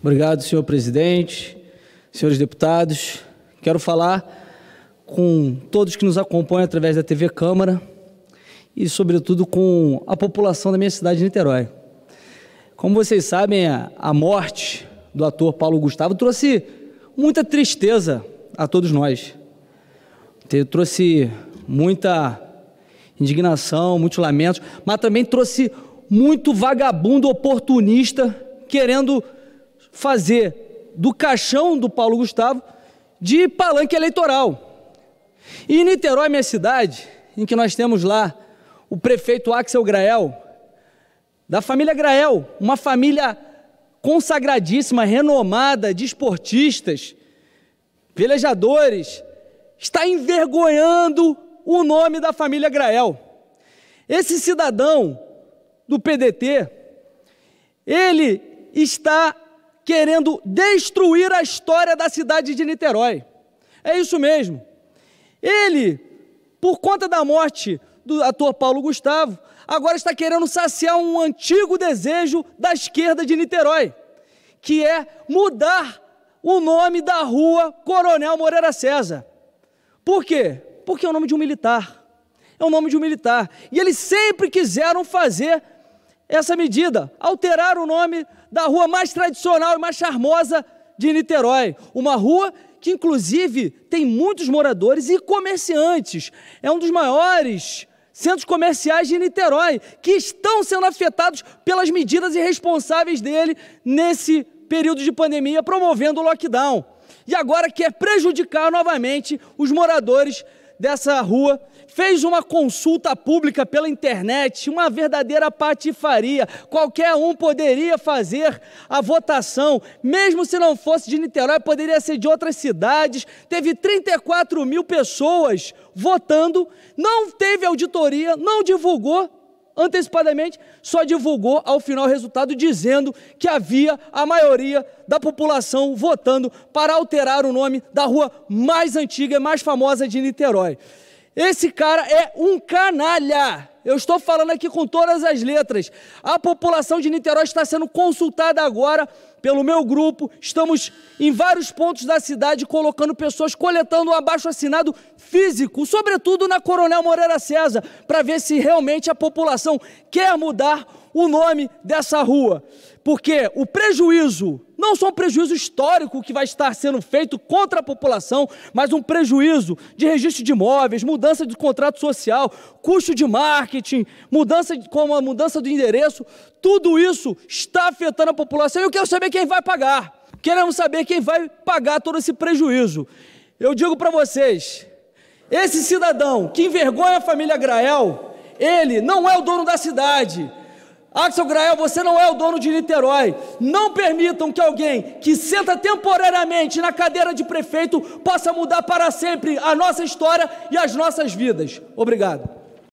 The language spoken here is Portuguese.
Obrigado, senhor presidente, senhores deputados. Quero falar com todos que nos acompanham através da TV Câmara e, sobretudo, com a população da minha cidade de Niterói. Como vocês sabem, a morte do ator Paulo Gustavo trouxe muita tristeza a todos nós. Trouxe muita indignação, muitos lamentos, mas também trouxe muito vagabundo oportunista querendo fazer do caixão do Paulo Gustavo de palanque eleitoral. E em Niterói, minha cidade, em que nós temos lá o prefeito Axel Grael, da família Grael, uma família consagradíssima, renomada de esportistas, velejadores, está envergonhando o nome da família Grael. Esse cidadão do PDT, ele está querendo destruir a história da cidade de Niterói. É isso mesmo. Ele, por conta da morte do ator Paulo Gustavo, agora está querendo saciar um antigo desejo da esquerda de Niterói, que é mudar o nome da rua Coronel Moreira César. Por quê? Porque é o nome de um militar. É o nome de um militar. E eles sempre quiseram fazer essa medida, alterar o nome da rua mais tradicional e mais charmosa de Niterói. Uma rua que, inclusive, tem muitos moradores e comerciantes. É um dos maiores centros comerciais de Niterói que estão sendo afetados pelas medidas irresponsáveis dele nesse período de pandemia, promovendo o lockdown. E agora quer prejudicar novamente os moradores dessa rua fez uma consulta pública pela internet, uma verdadeira patifaria. Qualquer um poderia fazer a votação, mesmo se não fosse de Niterói, poderia ser de outras cidades. Teve 34 mil pessoas votando, não teve auditoria, não divulgou antecipadamente, só divulgou ao final o resultado dizendo que havia a maioria da população votando para alterar o nome da rua mais antiga e mais famosa de Niterói. Esse cara é um canalha. Eu estou falando aqui com todas as letras. A população de Niterói está sendo consultada agora pelo meu grupo, estamos em vários pontos da cidade colocando pessoas, coletando um abaixo assinado físico, sobretudo na Coronel Moreira César, para ver se realmente a população quer mudar o nome dessa rua. Porque o prejuízo, não só um prejuízo histórico que vai estar sendo feito contra a população, mas um prejuízo de registro de imóveis, mudança de contrato social, custo de marketing, mudança de, como a mudança do endereço, tudo isso está afetando a população. E eu quero saber é saber quem vai pagar. Queremos saber quem vai pagar todo esse prejuízo. Eu digo para vocês: esse cidadão que envergonha a família Grael, ele não é o dono da cidade. Axel Grael, você não é o dono de Niterói. Não permitam que alguém que senta temporariamente na cadeira de prefeito possa mudar para sempre a nossa história e as nossas vidas. Obrigado.